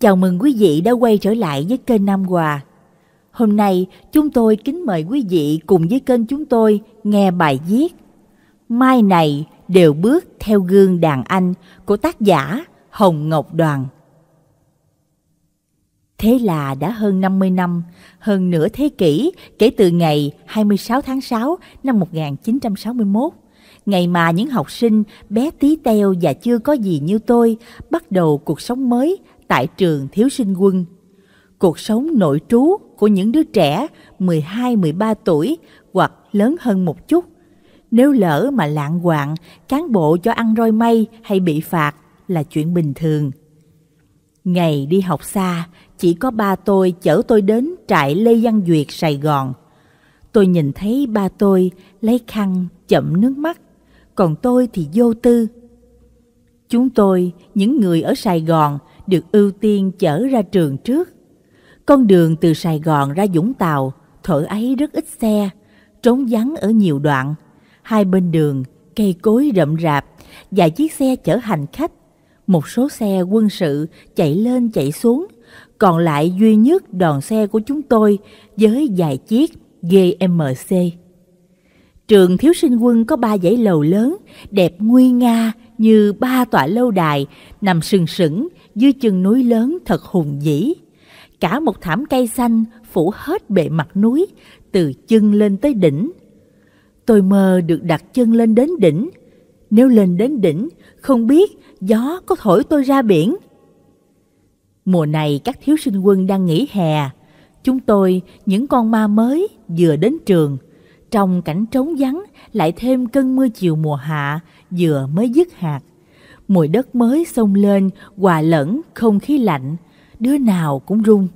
Chào mừng quý vị đã quay trở lại với kênh Nam Hòa. Hôm nay chúng tôi kính mời quý vị cùng với kênh chúng tôi nghe bài viết Mai này đều bước theo gương đàn anh của tác giả Hồng Ngọc Đoàn. Thế là đã hơn 50 năm, hơn nửa thế kỷ kể từ ngày 26 tháng 6 năm 1961, ngày mà những học sinh bé tí teo và chưa có gì như tôi bắt đầu cuộc sống mới tại trường thiếu sinh quân. Cuộc sống nội trú của những đứa trẻ 12-13 tuổi hoặc lớn hơn một chút. Nếu lỡ mà lạng quạng, cán bộ cho ăn roi mây hay bị phạt là chuyện bình thường. Ngày đi học xa, chỉ có ba tôi chở tôi đến trại Lê Văn Duyệt, Sài Gòn. Tôi nhìn thấy ba tôi lấy khăn chậm nước mắt, còn tôi thì vô tư. Chúng tôi, những người ở Sài Gòn, được ưu tiên chở ra trường trước. Con đường từ Sài Gòn ra Vũng Tàu, thổi ấy rất ít xe, trốn vắng ở nhiều đoạn. Hai bên đường, cây cối rậm rạp, vài chiếc xe chở hành khách. Một số xe quân sự chạy lên chạy xuống, còn lại duy nhất đoàn xe của chúng tôi với vài chiếc GMC. Trường thiếu sinh quân có ba dãy lầu lớn, đẹp nguy nga như ba tòa lâu đài, nằm sừng sững dưới chân núi lớn thật hùng vĩ. Cả một thảm cây xanh phủ hết bề mặt núi, từ chân lên tới đỉnh. Tôi mơ được đặt chân lên đến đỉnh. Nếu lên đến đỉnh, không biết gió có thổi tôi ra biển. Mùa này các thiếu sinh quân đang nghỉ hè. Chúng tôi, những con ma mới, vừa đến trường. Trong cảnh trống vắng, lại thêm cơn mưa chiều mùa hạ, vừa mới dứt hạt mùi đất mới xông lên hòa lẫn không khí lạnh đứa nào cũng run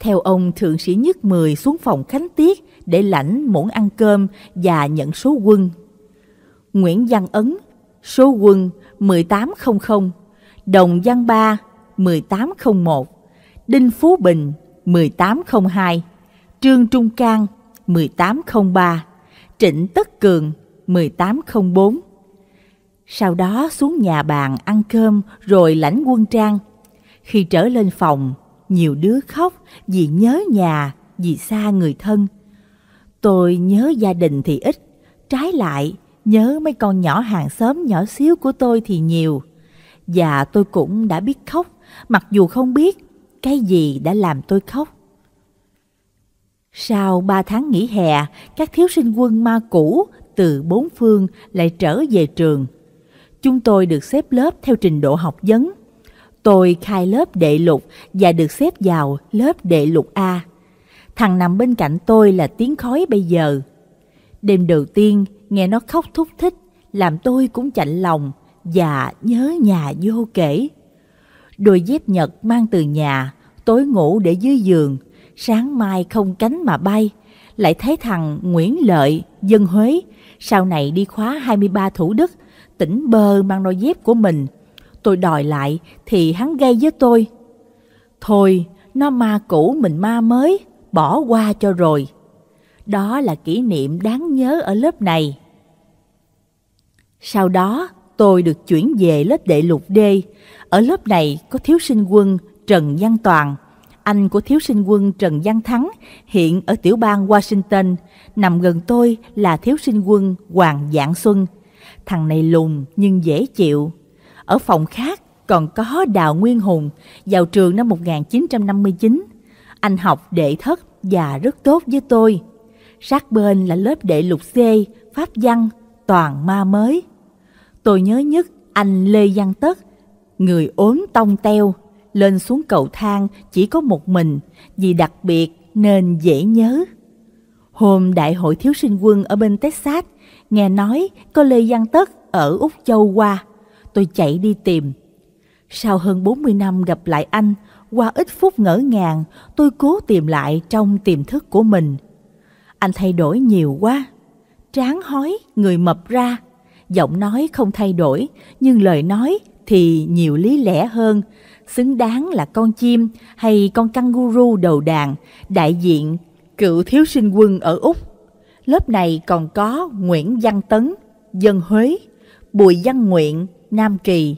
theo ông thượng sĩ nhất mười xuống phòng khánh tiết để lãnh muỗng ăn cơm và nhận số quân nguyễn văn ấn số quân 1800 đồng văn ba 1801 đinh phú bình 1802 trương trung cang 1803 trịnh tất cường 1804 sau đó xuống nhà bàn ăn cơm rồi lãnh quân trang. Khi trở lên phòng, nhiều đứa khóc vì nhớ nhà, vì xa người thân. Tôi nhớ gia đình thì ít, trái lại nhớ mấy con nhỏ hàng xóm nhỏ xíu của tôi thì nhiều. Và tôi cũng đã biết khóc, mặc dù không biết cái gì đã làm tôi khóc. Sau ba tháng nghỉ hè, các thiếu sinh quân ma cũ từ bốn phương lại trở về trường. Chúng tôi được xếp lớp theo trình độ học vấn. Tôi khai lớp đệ lục và được xếp vào lớp đệ lục A. Thằng nằm bên cạnh tôi là tiếng khói bây giờ. Đêm đầu tiên nghe nó khóc thúc thích làm tôi cũng chạnh lòng và nhớ nhà vô kể. Đôi dép Nhật mang từ nhà, tối ngủ để dưới giường, sáng mai không cánh mà bay. Lại thấy thằng Nguyễn Lợi, dân Huế, sau này đi khóa 23 Thủ Đức tỉnh bơ mang đôi dép của mình. Tôi đòi lại thì hắn gây với tôi. Thôi, nó ma cũ mình ma mới, bỏ qua cho rồi. Đó là kỷ niệm đáng nhớ ở lớp này. Sau đó, tôi được chuyển về lớp đệ lục D. Ở lớp này có thiếu sinh quân Trần Văn Toàn, anh của thiếu sinh quân Trần Văn Thắng, hiện ở tiểu bang Washington. Nằm gần tôi là thiếu sinh quân Hoàng Dạng Xuân. Thằng này lùn nhưng dễ chịu. Ở phòng khác còn có Đào Nguyên Hùng, vào trường năm 1959. Anh học đệ thất và rất tốt với tôi. Sát bên là lớp đệ lục C, pháp văn, toàn ma mới. Tôi nhớ nhất anh Lê Văn Tất, người ốm tông teo, lên xuống cầu thang chỉ có một mình vì đặc biệt nên dễ nhớ. Hôm đại hội thiếu sinh quân ở bên Texas, nghe nói có Lê Văn Tất ở Úc Châu qua. Tôi chạy đi tìm. Sau hơn 40 năm gặp lại anh, qua ít phút ngỡ ngàng, tôi cố tìm lại trong tiềm thức của mình. Anh thay đổi nhiều quá. Tráng hói, người mập ra. Giọng nói không thay đổi, nhưng lời nói thì nhiều lý lẽ hơn. Xứng đáng là con chim hay con canguru đầu đàn, đại diện cựu thiếu sinh quân ở Úc lớp này còn có Nguyễn Văn Tấn, Dân Huế, Bùi Văn Nguyện, Nam Kỳ.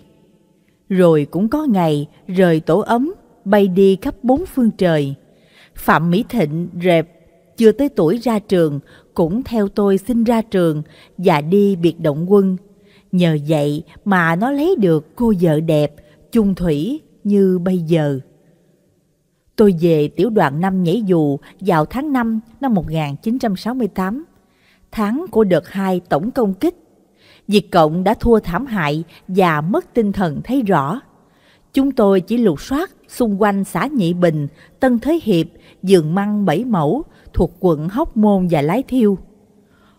Rồi cũng có ngày rời tổ ấm, bay đi khắp bốn phương trời. Phạm Mỹ Thịnh rệp, chưa tới tuổi ra trường, cũng theo tôi xin ra trường và đi biệt động quân. Nhờ vậy mà nó lấy được cô vợ đẹp, chung thủy như bây giờ. Tôi về tiểu đoàn 5 nhảy dù vào tháng 5 năm 1968, tháng của đợt 2 tổng công kích. Việt Cộng đã thua thảm hại và mất tinh thần thấy rõ. Chúng tôi chỉ lục soát xung quanh xã Nhị Bình, Tân thế Hiệp, Dường Măng Bảy Mẫu thuộc quận Hóc Môn và Lái Thiêu.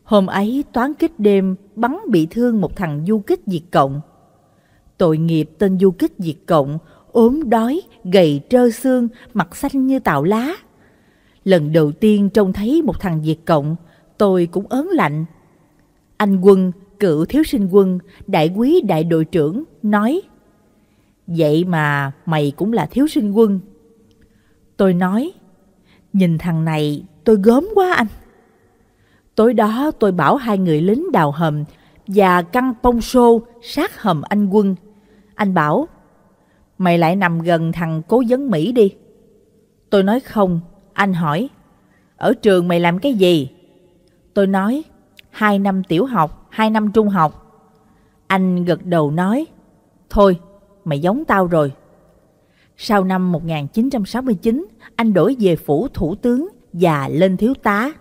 Hôm ấy toán kích đêm bắn bị thương một thằng du kích Việt Cộng. Tội nghiệp tên du kích Việt Cộng ốm đói, gầy trơ xương, mặt xanh như tạo lá. Lần đầu tiên trông thấy một thằng Việt Cộng, tôi cũng ớn lạnh. Anh quân, cựu thiếu sinh quân, đại quý đại đội trưởng, nói Vậy mà mày cũng là thiếu sinh quân. Tôi nói, nhìn thằng này tôi gớm quá anh. Tối đó tôi bảo hai người lính đào hầm và căng pông xô sát hầm anh quân. Anh bảo, Mày lại nằm gần thằng cố vấn Mỹ đi. Tôi nói không, anh hỏi. Ở trường mày làm cái gì? Tôi nói, hai năm tiểu học, hai năm trung học. Anh gật đầu nói, thôi, mày giống tao rồi. Sau năm 1969, anh đổi về phủ thủ tướng và lên thiếu tá.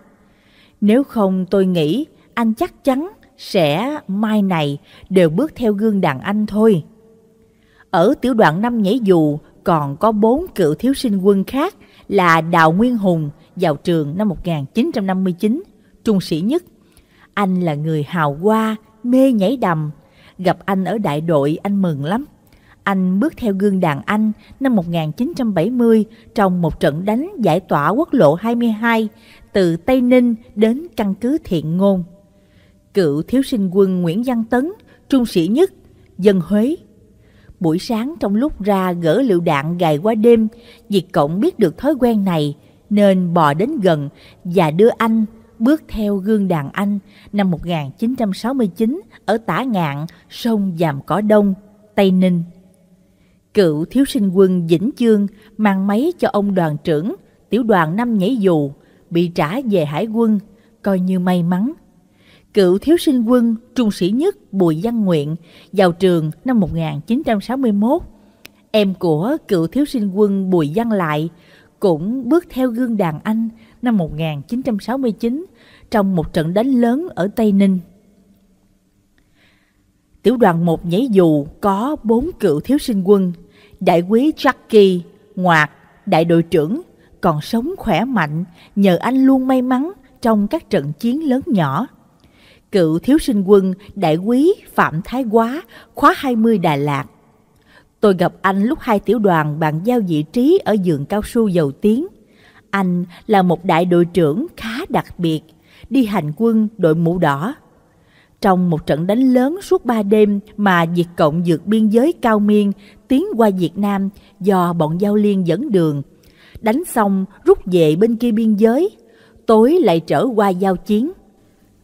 Nếu không tôi nghĩ anh chắc chắn sẽ mai này đều bước theo gương đàn anh thôi. Ở tiểu đoạn năm nhảy dù còn có bốn cựu thiếu sinh quân khác là Đào Nguyên Hùng vào trường năm 1959, trung sĩ nhất. Anh là người hào hoa, mê nhảy đầm. Gặp anh ở đại đội anh mừng lắm. Anh bước theo gương đàn anh năm 1970 trong một trận đánh giải tỏa quốc lộ 22 từ Tây Ninh đến căn cứ Thiện Ngôn. Cựu thiếu sinh quân Nguyễn Văn Tấn, trung sĩ nhất, dân Huế Buổi sáng trong lúc ra gỡ lựu đạn gài qua đêm, Diệt Cộng biết được thói quen này, nên bò đến gần và đưa anh bước theo gương đàn anh năm 1969 ở Tả Ngạn, sông Giàm Cỏ Đông, Tây Ninh. Cựu thiếu sinh quân Vĩnh Chương mang máy cho ông đoàn trưởng, tiểu đoàn năm nhảy dù, bị trả về hải quân, coi như may mắn cựu thiếu sinh quân trung sĩ nhất Bùi Văn Nguyện vào trường năm 1961. Em của cựu thiếu sinh quân Bùi Văn Lại cũng bước theo gương đàn anh năm 1969 trong một trận đánh lớn ở Tây Ninh. Tiểu đoàn 1 nhảy dù có 4 cựu thiếu sinh quân, đại quý Jackie, Ngoạt, đại đội trưởng, còn sống khỏe mạnh nhờ anh luôn may mắn trong các trận chiến lớn nhỏ cựu thiếu sinh quân đại quý Phạm Thái Quá, khóa 20 Đà Lạt. Tôi gặp anh lúc hai tiểu đoàn bàn giao vị trí ở giường cao su dầu tiếng. Anh là một đại đội trưởng khá đặc biệt, đi hành quân đội mũ đỏ. Trong một trận đánh lớn suốt ba đêm mà Việt Cộng vượt biên giới Cao Miên tiến qua Việt Nam do bọn giao liên dẫn đường, đánh xong rút về bên kia biên giới, tối lại trở qua giao chiến.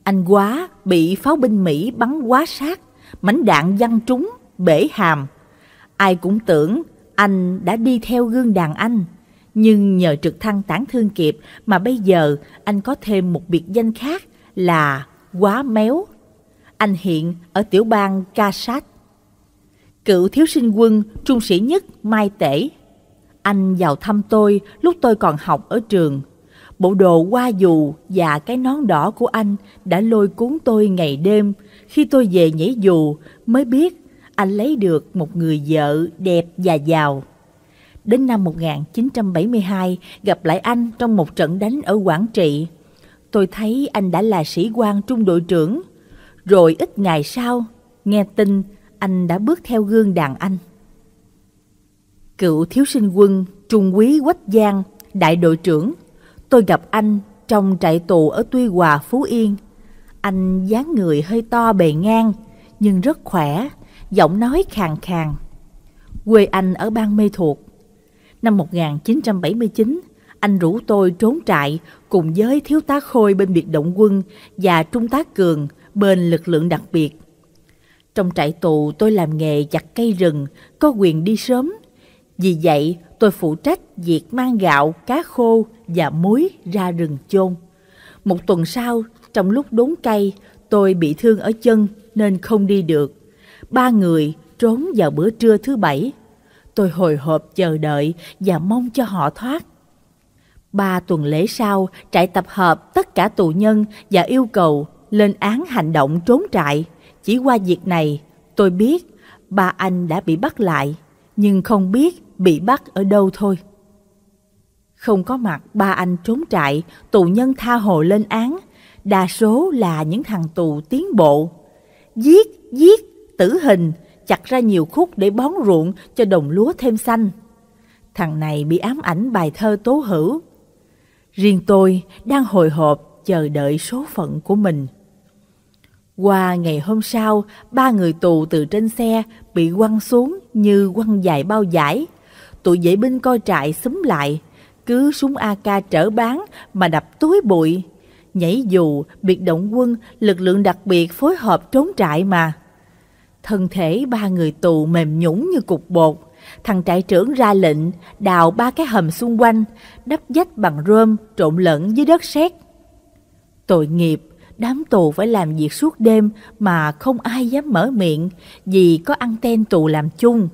Anh quá bị pháo binh Mỹ bắn quá sát, mảnh đạn văng trúng, bể hàm. Ai cũng tưởng anh đã đi theo gương đàn anh, nhưng nhờ trực thăng tản thương kịp mà bây giờ anh có thêm một biệt danh khác là quá méo. Anh hiện ở tiểu bang Kasat. Cựu thiếu sinh quân, trung sĩ nhất Mai Tể. Anh vào thăm tôi lúc tôi còn học ở trường Bộ đồ qua dù và cái nón đỏ của anh đã lôi cuốn tôi ngày đêm. Khi tôi về nhảy dù mới biết anh lấy được một người vợ đẹp và giàu. Đến năm 1972 gặp lại anh trong một trận đánh ở Quảng Trị. Tôi thấy anh đã là sĩ quan trung đội trưởng. Rồi ít ngày sau, nghe tin anh đã bước theo gương đàn anh. Cựu thiếu sinh quân Trung úy Quách Giang, đại đội trưởng Tôi gặp anh trong trại tù ở Tuy Hòa, Phú Yên. Anh dáng người hơi to bề ngang, nhưng rất khỏe, giọng nói khàn khàn. Quê anh ở bang Mê Thuộc. Năm 1979, anh rủ tôi trốn trại cùng với thiếu tá Khôi bên biệt động quân và trung tá Cường bên lực lượng đặc biệt. Trong trại tù tôi làm nghề chặt cây rừng, có quyền đi sớm. Vì vậy, tôi phụ trách việc mang gạo, cá khô và muối ra rừng chôn. Một tuần sau, trong lúc đốn cây, tôi bị thương ở chân nên không đi được. Ba người trốn vào bữa trưa thứ bảy. Tôi hồi hộp chờ đợi và mong cho họ thoát. Ba tuần lễ sau, trại tập hợp tất cả tù nhân và yêu cầu lên án hành động trốn trại. Chỉ qua việc này, tôi biết ba anh đã bị bắt lại, nhưng không biết bị bắt ở đâu thôi. Không có mặt ba anh trốn trại, tù nhân tha hồ lên án, đa số là những thằng tù tiến bộ. Giết, giết, tử hình, chặt ra nhiều khúc để bón ruộng cho đồng lúa thêm xanh. Thằng này bị ám ảnh bài thơ tố hữu. Riêng tôi đang hồi hộp chờ đợi số phận của mình. Qua ngày hôm sau, ba người tù từ trên xe bị quăng xuống như quăng dài bao giải tụi vệ binh coi trại xúm lại, cứ súng AK trở bán mà đập túi bụi. Nhảy dù, biệt động quân, lực lượng đặc biệt phối hợp trốn trại mà. Thân thể ba người tù mềm nhũng như cục bột. Thằng trại trưởng ra lệnh đào ba cái hầm xung quanh, đắp dách bằng rơm trộn lẫn với đất sét. Tội nghiệp, đám tù phải làm việc suốt đêm mà không ai dám mở miệng vì có ăn anten tù làm chung.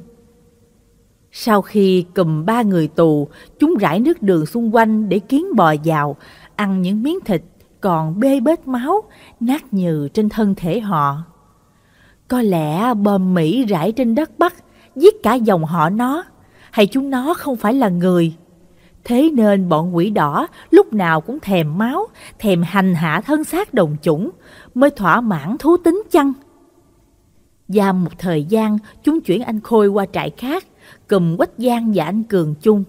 Sau khi cầm ba người tù, chúng rải nước đường xung quanh để kiến bò vào, ăn những miếng thịt còn bê bết máu, nát nhừ trên thân thể họ. Có lẽ bom Mỹ rải trên đất Bắc giết cả dòng họ nó, hay chúng nó không phải là người. Thế nên bọn quỷ đỏ lúc nào cũng thèm máu, thèm hành hạ thân xác đồng chủng, mới thỏa mãn thú tính chăng. Và một thời gian, chúng chuyển anh Khôi qua trại khác cùm Quách Giang và anh Cường chung.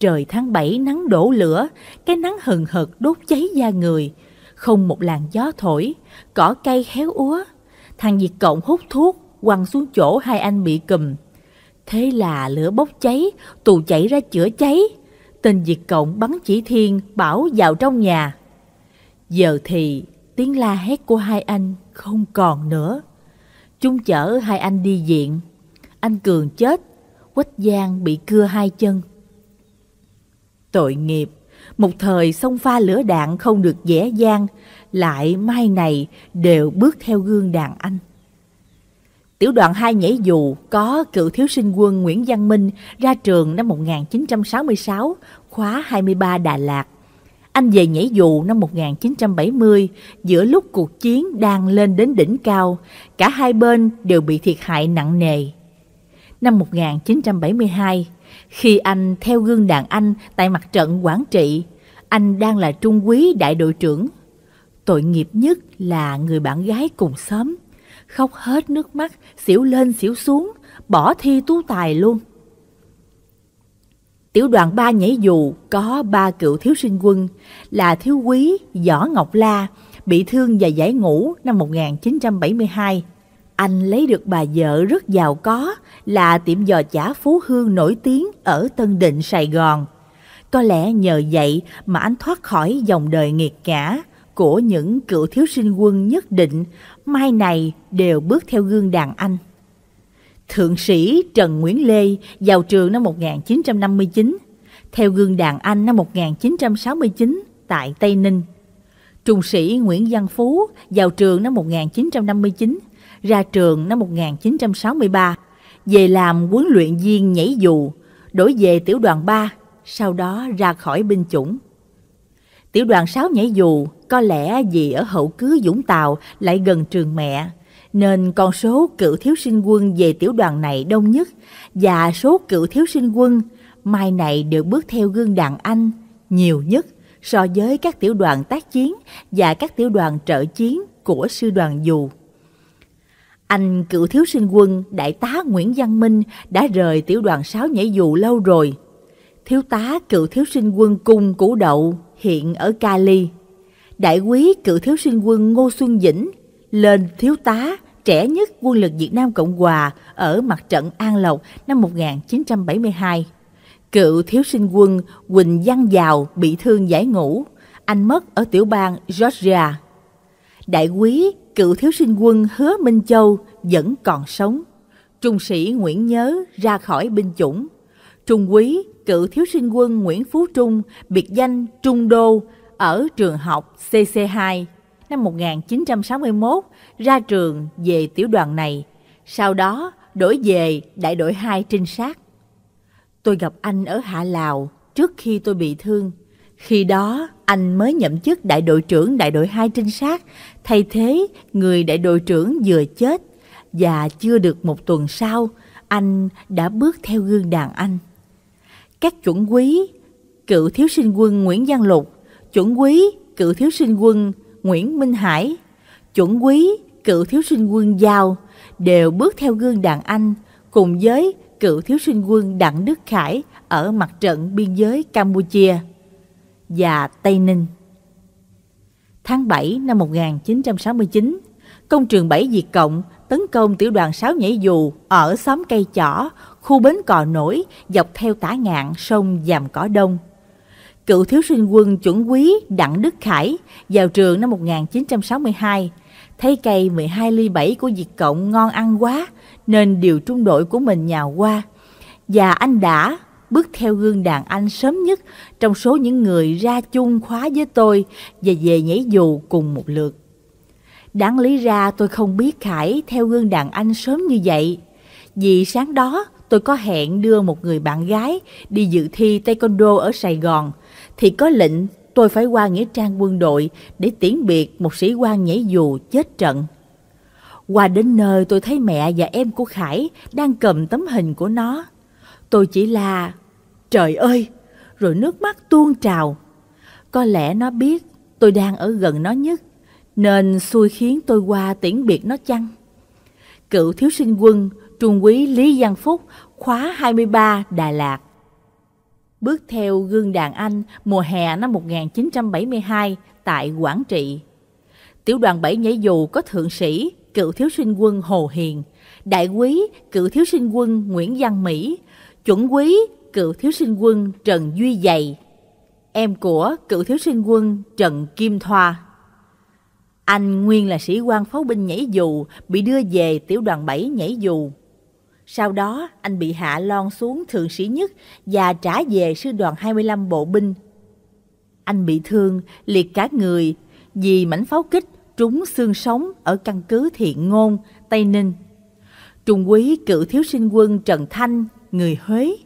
Trời tháng bảy nắng đổ lửa, cái nắng hừng hực đốt cháy da người. Không một làn gió thổi, cỏ cây héo úa. Thằng diệt Cộng hút thuốc, quăng xuống chỗ hai anh bị cùm. Thế là lửa bốc cháy, tù chạy ra chữa cháy. Tên diệt Cộng bắn chỉ thiên, bảo vào trong nhà. Giờ thì tiếng la hét của hai anh không còn nữa. Chúng chở hai anh đi viện. Anh Cường chết, Quách Giang bị cưa hai chân. Tội nghiệp, một thời sông pha lửa đạn không được dễ dàng, lại mai này đều bước theo gương đàn anh. Tiểu đoàn 2 nhảy dù có cựu thiếu sinh quân Nguyễn Văn Minh ra trường năm 1966, khóa 23 Đà Lạt. Anh về nhảy dù năm 1970, giữa lúc cuộc chiến đang lên đến đỉnh cao, cả hai bên đều bị thiệt hại nặng nề năm 1972, khi anh theo gương đàn anh tại mặt trận Quảng Trị, anh đang là trung quý đại đội trưởng. Tội nghiệp nhất là người bạn gái cùng xóm, khóc hết nước mắt, xỉu lên xỉu xuống, bỏ thi tú tài luôn. Tiểu đoàn 3 nhảy dù có ba cựu thiếu sinh quân là thiếu quý Võ Ngọc La bị thương và giải ngũ năm 1972 anh lấy được bà vợ rất giàu có là tiệm giò chả Phú Hương nổi tiếng ở Tân Định, Sài Gòn. Có lẽ nhờ vậy mà anh thoát khỏi dòng đời nghiệt ngã của những cựu thiếu sinh quân nhất định, mai này đều bước theo gương đàn anh. Thượng sĩ Trần Nguyễn Lê vào trường năm 1959, theo gương đàn anh năm 1969 tại Tây Ninh. Trung sĩ Nguyễn Văn Phú vào trường năm 1959 ra trường năm 1963, về làm huấn luyện viên nhảy dù, đổi về tiểu đoàn 3, sau đó ra khỏi binh chủng. Tiểu đoàn 6 nhảy dù có lẽ vì ở hậu cứ dũng Tàu lại gần trường mẹ, nên con số cựu thiếu sinh quân về tiểu đoàn này đông nhất và số cựu thiếu sinh quân mai này đều bước theo gương đàn anh nhiều nhất so với các tiểu đoàn tác chiến và các tiểu đoàn trợ chiến của sư đoàn dù. Anh cựu thiếu sinh quân Đại tá Nguyễn Văn Minh đã rời tiểu đoàn 6 nhảy dù lâu rồi. Thiếu tá cựu thiếu sinh quân Cung Củ Đậu hiện ở Cali. Đại quý cựu thiếu sinh quân Ngô Xuân Dĩnh lên thiếu tá trẻ nhất quân lực Việt Nam Cộng Hòa ở mặt trận An Lộc năm 1972. Cựu thiếu sinh quân Quỳnh Văn Giào bị thương giải ngũ. Anh mất ở tiểu bang Georgia đại quý cựu thiếu sinh quân Hứa Minh Châu vẫn còn sống. Trung sĩ Nguyễn Nhớ ra khỏi binh chủng. Trung quý cựu thiếu sinh quân Nguyễn Phú Trung, biệt danh Trung Đô, ở trường học CC2 năm 1961 ra trường về tiểu đoàn này. Sau đó đổi về đại đội 2 trinh sát. Tôi gặp anh ở Hạ Lào trước khi tôi bị thương. Khi đó, anh mới nhậm chức đại đội trưởng đại đội 2 trinh sát, thay thế người đại đội trưởng vừa chết. Và chưa được một tuần sau, anh đã bước theo gương đàn anh. Các chuẩn quý, cựu thiếu sinh quân Nguyễn Văn Lục, chuẩn quý, cựu thiếu sinh quân Nguyễn Minh Hải, chuẩn quý, cựu thiếu sinh quân Giao đều bước theo gương đàn anh cùng với cựu thiếu sinh quân Đặng Đức Khải ở mặt trận biên giới Campuchia và Tây Ninh. Tháng 7 năm 1969, công trường 7 Việt Cộng tấn công tiểu đoàn 6 nhảy dù ở xóm Cây Chỏ, khu bến Cò Nổi dọc theo tả ngạn sông Giàm Cỏ Đông. Cựu thiếu sinh quân chuẩn quý Đặng Đức Khải vào trường năm 1962, thấy cây 12 ly 7 của Việt Cộng ngon ăn quá nên điều trung đội của mình nhào qua. Và anh đã bước theo gương đàn anh sớm nhất trong số những người ra chung khóa với tôi và về nhảy dù cùng một lượt. Đáng lý ra tôi không biết Khải theo gương đàn anh sớm như vậy, vì sáng đó tôi có hẹn đưa một người bạn gái đi dự thi taekwondo ở Sài Gòn, thì có lệnh tôi phải qua nghĩa trang quân đội để tiễn biệt một sĩ quan nhảy dù chết trận. Qua đến nơi tôi thấy mẹ và em của Khải đang cầm tấm hình của nó. Tôi chỉ là... Trời ơi! Rồi nước mắt tuôn trào. Có lẽ nó biết tôi đang ở gần nó nhất, nên xui khiến tôi qua tiễn biệt nó chăng? Cựu thiếu sinh quân, trung quý Lý Giang Phúc, khóa 23 Đà Lạt. Bước theo gương đàn anh mùa hè năm 1972 tại Quảng Trị. Tiểu đoàn 7 nhảy dù có thượng sĩ, cựu thiếu sinh quân Hồ Hiền, đại quý, cựu thiếu sinh quân Nguyễn Văn Mỹ, chuẩn quý cựu thiếu sinh quân Trần Duy Dày, em của cựu thiếu sinh quân Trần Kim Thoa. Anh nguyên là sĩ quan pháo binh nhảy dù, bị đưa về tiểu đoàn 7 nhảy dù. Sau đó, anh bị hạ lon xuống thượng sĩ nhất và trả về sư đoàn 25 bộ binh. Anh bị thương, liệt cả người vì mảnh pháo kích trúng xương sống ở căn cứ Thiện Ngôn, Tây Ninh. Trung quý cựu thiếu sinh quân Trần Thanh người Huế.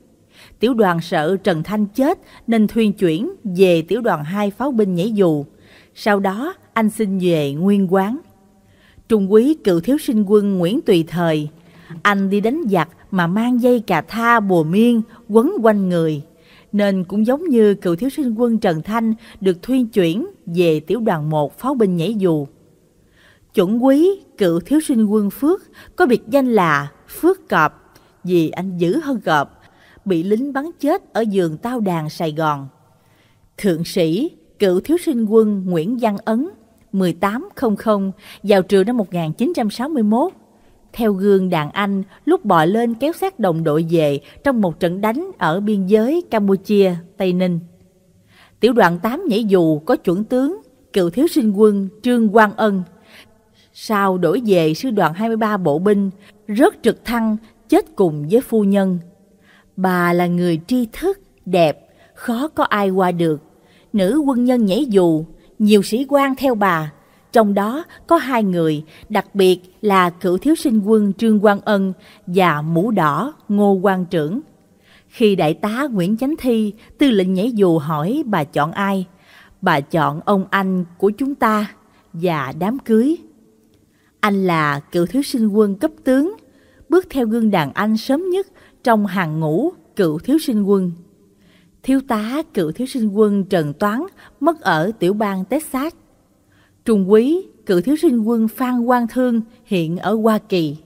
Tiểu đoàn sợ Trần Thanh chết nên thuyên chuyển về tiểu đoàn hai pháo binh nhảy dù. Sau đó anh xin về nguyên quán. Trung quý cựu thiếu sinh quân Nguyễn Tùy Thời. Anh đi đánh giặc mà mang dây cà tha bùa miên quấn quanh người. Nên cũng giống như cựu thiếu sinh quân Trần Thanh được thuyên chuyển về tiểu đoàn 1 pháo binh nhảy dù. Chuẩn quý cựu thiếu sinh quân Phước có biệt danh là Phước Cọp vì anh dữ hơn gợp, bị lính bắn chết ở giường tao đàn Sài Gòn. Thượng sĩ, cựu thiếu sinh quân Nguyễn Văn Ấn, 1800 vào trường năm 1961. Theo gương đàn Anh, lúc bò lên kéo xác đồng đội về trong một trận đánh ở biên giới Campuchia, Tây Ninh. Tiểu đoàn 8 nhảy dù có chuẩn tướng, cựu thiếu sinh quân Trương Quang Ân. Sau đổi về sư đoàn 23 bộ binh, rớt trực thăng chết cùng với phu nhân. Bà là người tri thức, đẹp, khó có ai qua được. Nữ quân nhân nhảy dù, nhiều sĩ quan theo bà. Trong đó có hai người, đặc biệt là cựu thiếu sinh quân Trương Quang Ân và mũ đỏ Ngô Quang Trưởng. Khi đại tá Nguyễn Chánh Thi, tư lệnh nhảy dù hỏi bà chọn ai, bà chọn ông anh của chúng ta và đám cưới. Anh là cựu thiếu sinh quân cấp tướng bước theo gương đàn anh sớm nhất trong hàng ngũ cựu thiếu sinh quân. Thiếu tá cựu thiếu sinh quân Trần Toán mất ở tiểu bang Texas. Trung quý cựu thiếu sinh quân Phan Quang Thương hiện ở Hoa Kỳ.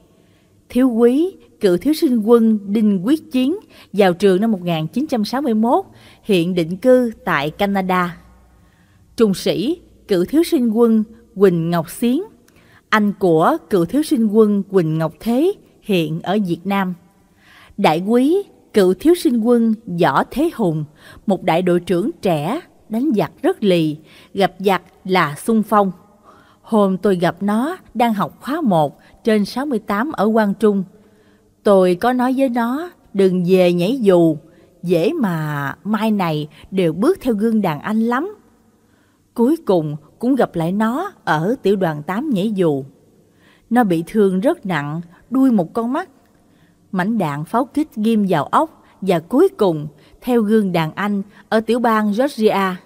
Thiếu quý cựu thiếu sinh quân Đinh Quyết Chiến vào trường năm 1961, hiện định cư tại Canada. Trung sĩ cựu thiếu sinh quân Quỳnh Ngọc Xiến, anh của cựu thiếu sinh quân Quỳnh Ngọc Thế hiện ở Việt Nam. Đại quý, cựu thiếu sinh quân Võ Thế Hùng, một đại đội trưởng trẻ, đánh giặc rất lì, gặp giặc là xung phong. Hôm tôi gặp nó đang học khóa 1 trên 68 ở Quang Trung. Tôi có nói với nó đừng về nhảy dù, dễ mà mai này đều bước theo gương đàn anh lắm. Cuối cùng cũng gặp lại nó ở tiểu đoàn 8 nhảy dù. Nó bị thương rất nặng đuôi một con mắt. Mảnh đạn pháo kích ghim vào ốc và cuối cùng theo gương đàn anh ở tiểu bang Georgia.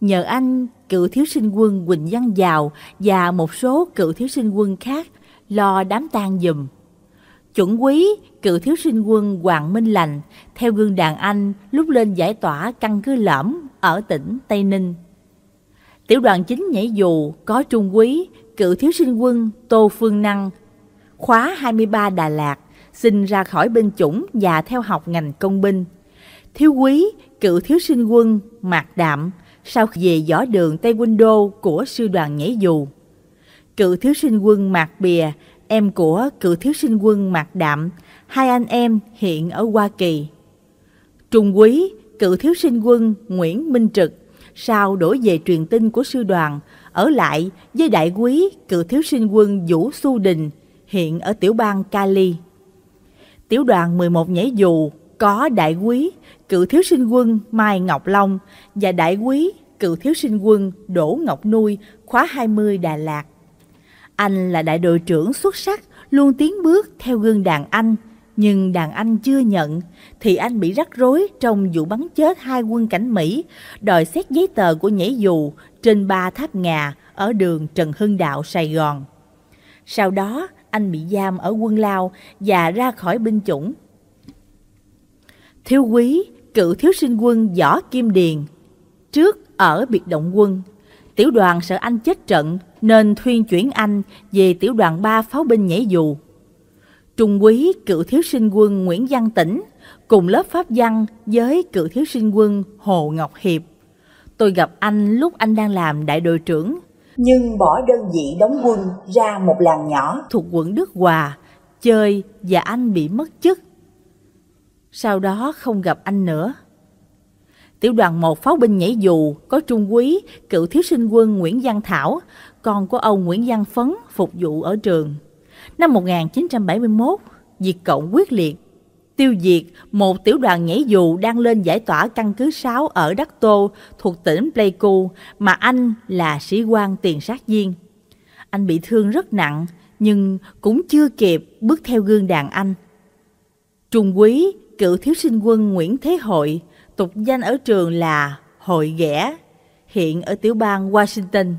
Nhờ anh, cựu thiếu sinh quân Quỳnh Văn giàu và một số cựu thiếu sinh quân khác lo đám tang dùm. Chuẩn quý, cựu thiếu sinh quân Hoàng Minh Lành theo gương đàn anh lúc lên giải tỏa căn cứ lõm ở tỉnh Tây Ninh. Tiểu đoàn chính nhảy dù có trung quý, cựu thiếu sinh quân Tô Phương Năng khóa 23 Đà Lạt, xin ra khỏi binh chủng và theo học ngành công binh. Thiếu quý, cựu thiếu sinh quân, mạc đạm, sau khi về võ đường Tây Quân Đô của sư đoàn nhảy dù. Cựu thiếu sinh quân Mạc Bìa, em của cựu thiếu sinh quân Mạc Đạm, hai anh em hiện ở Hoa Kỳ. Trung quý, cựu thiếu sinh quân Nguyễn Minh Trực, sau đổi về truyền tin của sư đoàn, ở lại với đại quý cựu thiếu sinh quân Vũ Xu Đình, hiện ở tiểu bang Cali. Tiểu đoàn 11 nhảy dù có đại quý, cựu thiếu sinh quân Mai Ngọc Long và đại quý, cựu thiếu sinh quân Đỗ Ngọc Nuôi, khóa 20 Đà Lạt. Anh là đại đội trưởng xuất sắc, luôn tiến bước theo gương đàn anh, nhưng đàn anh chưa nhận, thì anh bị rắc rối trong vụ bắn chết hai quân cảnh Mỹ, đòi xét giấy tờ của nhảy dù trên ba tháp ngà ở đường Trần Hưng Đạo, Sài Gòn. Sau đó, anh bị giam ở quân Lao và ra khỏi binh chủng. Thiếu quý, cựu thiếu sinh quân Võ Kim Điền, trước ở biệt động quân. Tiểu đoàn sợ anh chết trận nên thuyên chuyển anh về tiểu đoàn 3 pháo binh nhảy dù. Trung quý cựu thiếu sinh quân Nguyễn Văn Tĩnh cùng lớp pháp văn với cựu thiếu sinh quân Hồ Ngọc Hiệp. Tôi gặp anh lúc anh đang làm đại đội trưởng nhưng bỏ đơn vị đóng quân ra một làng nhỏ thuộc quận Đức Hòa, chơi và anh bị mất chức. Sau đó không gặp anh nữa. Tiểu đoàn 1 pháo binh nhảy dù có Trung Quý, cựu thiếu sinh quân Nguyễn Văn Thảo, con của ông Nguyễn Văn Phấn phục vụ ở trường. Năm 1971, diệt cộng quyết liệt tiêu diệt một tiểu đoàn nhảy dù đang lên giải tỏa căn cứ 6 ở Đắc Tô thuộc tỉnh Pleiku mà anh là sĩ quan tiền sát viên. Anh bị thương rất nặng nhưng cũng chưa kịp bước theo gương đàn anh. Trung quý, cựu thiếu sinh quân Nguyễn Thế Hội, tục danh ở trường là Hội Ghẻ, hiện ở tiểu bang Washington.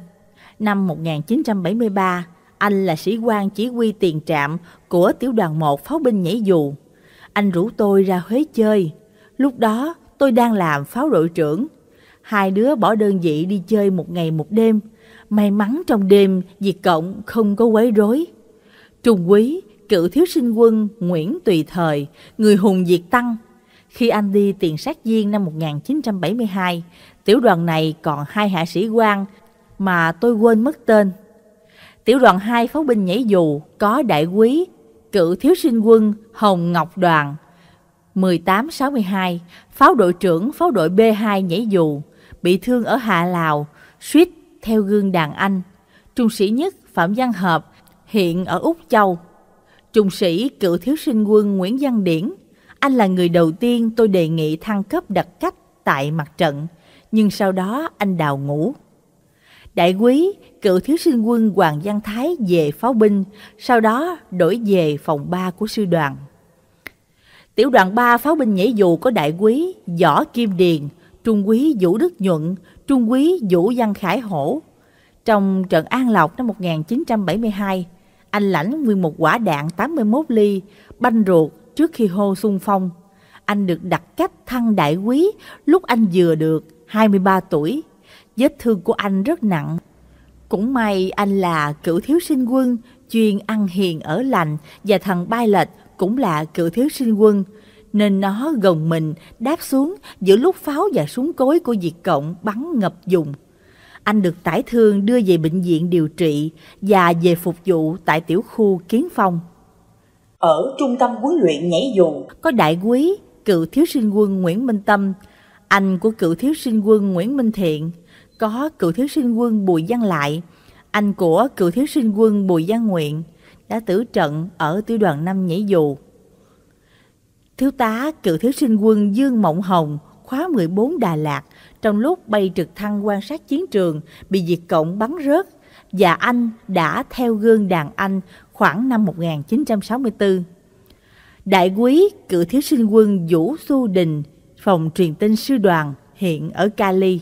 Năm 1973, anh là sĩ quan chỉ huy tiền trạm của tiểu đoàn 1 pháo binh nhảy dù anh rủ tôi ra Huế chơi. Lúc đó tôi đang làm pháo đội trưởng. Hai đứa bỏ đơn vị đi chơi một ngày một đêm. May mắn trong đêm diệt cộng không có quấy rối. Trung quý, cựu thiếu sinh quân Nguyễn Tùy Thời, người hùng diệt tăng. Khi anh đi tiền sát viên năm 1972, tiểu đoàn này còn hai hạ sĩ quan mà tôi quên mất tên. Tiểu đoàn hai pháo binh nhảy dù có đại quý cựu thiếu sinh quân Hồng Ngọc Đoàn. 1862, pháo đội trưởng pháo đội B2 nhảy dù, bị thương ở Hạ Lào, suýt theo gương đàn Anh. Trung sĩ nhất Phạm Văn Hợp, hiện ở Úc Châu. Trung sĩ cựu thiếu sinh quân Nguyễn Văn Điển, anh là người đầu tiên tôi đề nghị thăng cấp đặc cách tại mặt trận, nhưng sau đó anh đào ngũ Đại quý, cựu thiếu sinh quân Hoàng Văn Thái về pháo binh, sau đó đổi về phòng ba của sư đoàn. Tiểu đoàn ba pháo binh nhảy dù có đại quý Võ Kim Điền, trung quý Vũ Đức Nhuận, trung quý Vũ Văn Khải Hổ. Trong trận An Lộc năm 1972, anh lãnh nguyên một quả đạn 81 ly, banh ruột trước khi hô xung phong. Anh được đặt cách thăng đại quý lúc anh vừa được 23 tuổi. Vết thương của anh rất nặng. Cũng may anh là cựu thiếu sinh quân, chuyên ăn hiền ở lành và thằng Bai Lệch cũng là cựu thiếu sinh quân. Nên nó gồng mình đáp xuống giữa lúc pháo và súng cối của diệt Cộng bắn ngập dùng. Anh được tải thương đưa về bệnh viện điều trị và về phục vụ tại tiểu khu Kiến Phong. Ở trung tâm huấn luyện nhảy dù có đại quý, cựu thiếu sinh quân Nguyễn Minh Tâm, anh của cựu thiếu sinh quân Nguyễn Minh Thiện có cựu thiếu sinh quân Bùi Văn Lại, anh của cựu thiếu sinh quân Bùi Văn Nguyện, đã tử trận ở tiểu đoàn 5 Nhảy Dù. Thiếu tá cựu thiếu sinh quân Dương Mộng Hồng, khóa 14 Đà Lạt, trong lúc bay trực thăng quan sát chiến trường, bị diệt cộng bắn rớt, và anh đã theo gương đàn anh khoảng năm 1964. Đại quý cựu thiếu sinh quân Vũ Xu Đình, phòng truyền tin sư đoàn, hiện ở Cali.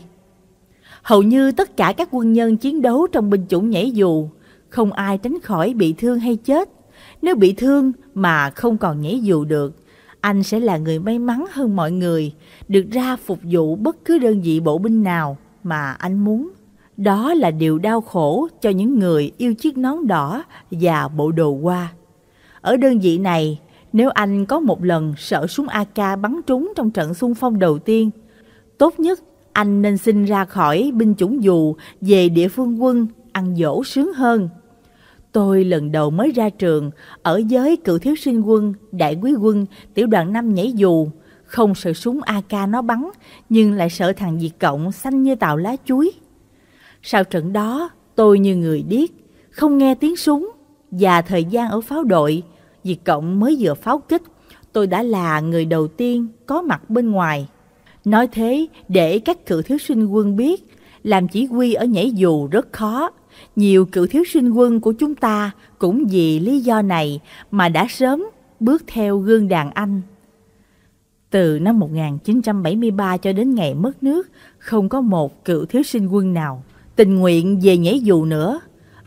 Hầu như tất cả các quân nhân chiến đấu trong binh chủng nhảy dù, không ai tránh khỏi bị thương hay chết. Nếu bị thương mà không còn nhảy dù được, anh sẽ là người may mắn hơn mọi người, được ra phục vụ bất cứ đơn vị bộ binh nào mà anh muốn. Đó là điều đau khổ cho những người yêu chiếc nón đỏ và bộ đồ hoa. Ở đơn vị này, nếu anh có một lần sợ súng AK bắn trúng trong trận xung phong đầu tiên, tốt nhất anh nên xin ra khỏi binh chủng dù về địa phương quân ăn dỗ sướng hơn. Tôi lần đầu mới ra trường, ở giới cựu thiếu sinh quân, đại quý quân, tiểu đoàn năm nhảy dù, không sợ súng AK nó bắn, nhưng lại sợ thằng diệt Cộng xanh như tàu lá chuối. Sau trận đó, tôi như người điếc, không nghe tiếng súng, và thời gian ở pháo đội, diệt Cộng mới vừa pháo kích, tôi đã là người đầu tiên có mặt bên ngoài. Nói thế để các cựu thiếu sinh quân biết, làm chỉ huy ở nhảy dù rất khó. Nhiều cựu thiếu sinh quân của chúng ta cũng vì lý do này mà đã sớm bước theo gương đàn anh. Từ năm 1973 cho đến ngày mất nước, không có một cựu thiếu sinh quân nào tình nguyện về nhảy dù nữa.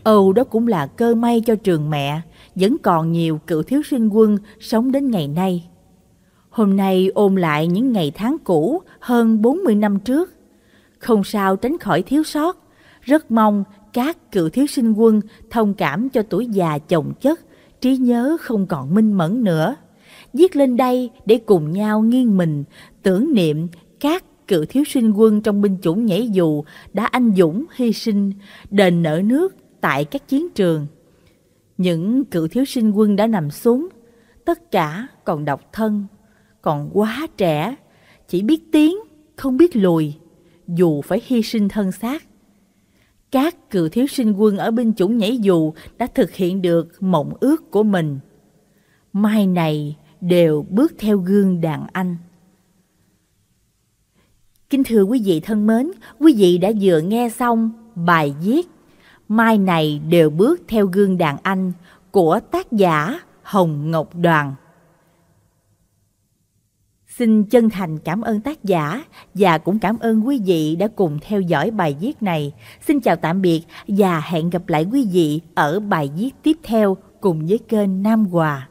Âu đó cũng là cơ may cho trường mẹ, vẫn còn nhiều cựu thiếu sinh quân sống đến ngày nay. Hôm nay ôm lại những ngày tháng cũ hơn 40 năm trước. Không sao tránh khỏi thiếu sót. Rất mong các cựu thiếu sinh quân thông cảm cho tuổi già chồng chất, trí nhớ không còn minh mẫn nữa. Viết lên đây để cùng nhau nghiêng mình, tưởng niệm các cựu thiếu sinh quân trong binh chủng nhảy dù đã anh dũng hy sinh, đền nợ nước tại các chiến trường. Những cựu thiếu sinh quân đã nằm xuống, tất cả còn độc thân còn quá trẻ, chỉ biết tiến, không biết lùi, dù phải hy sinh thân xác. Các cựu thiếu sinh quân ở binh chủng nhảy dù đã thực hiện được mộng ước của mình. Mai này đều bước theo gương đàn anh. Kính thưa quý vị thân mến, quý vị đã vừa nghe xong bài viết Mai này đều bước theo gương đàn anh của tác giả Hồng Ngọc Đoàn. Xin chân thành cảm ơn tác giả và cũng cảm ơn quý vị đã cùng theo dõi bài viết này. Xin chào tạm biệt và hẹn gặp lại quý vị ở bài viết tiếp theo cùng với kênh Nam Hòa.